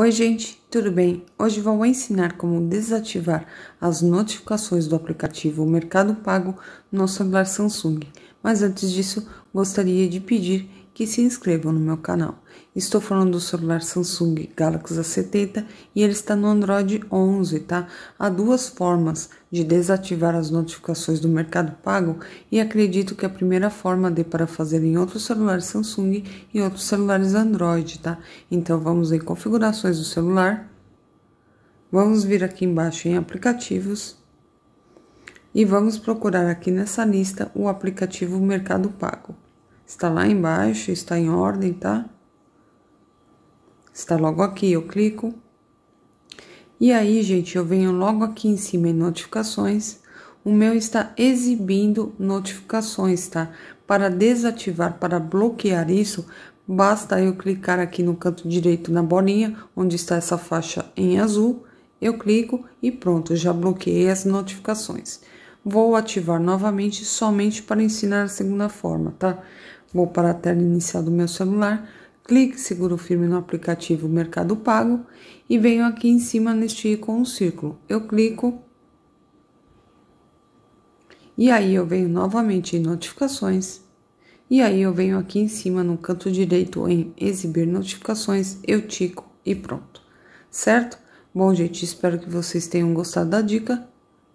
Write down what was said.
Oi, gente, tudo bem? Hoje vou ensinar como desativar as notificações do aplicativo Mercado Pago no celular Samsung. Mas antes disso, gostaria de pedir que se inscrevam no meu canal. Estou falando do celular Samsung Galaxy A70 e ele está no Android 11, tá? Há duas formas de desativar as notificações do Mercado Pago e acredito que a primeira forma dê para fazer em outros celulares Samsung e outros celulares Android, tá? Então vamos em configurações do celular. Vamos vir aqui embaixo em aplicativos e vamos procurar aqui nessa lista o aplicativo Mercado Pago. Está lá embaixo, está em ordem, tá? Está logo aqui, eu clico. E aí, gente, eu venho logo aqui em cima em notificações. O meu está exibindo notificações, tá? Para desativar, para bloquear isso, basta eu clicar aqui no canto direito na bolinha, onde está essa faixa em azul. Eu clico e pronto, já bloqueei as notificações. Vou ativar novamente somente para ensinar a segunda forma, tá? Vou para a tela inicial do meu celular, clique, seguro firme no aplicativo Mercado Pago e venho aqui em cima neste ícone um círculo. Eu clico e aí eu venho novamente em notificações e aí eu venho aqui em cima no canto direito em exibir notificações, eu tico e pronto, certo? Bom, gente, espero que vocês tenham gostado da dica.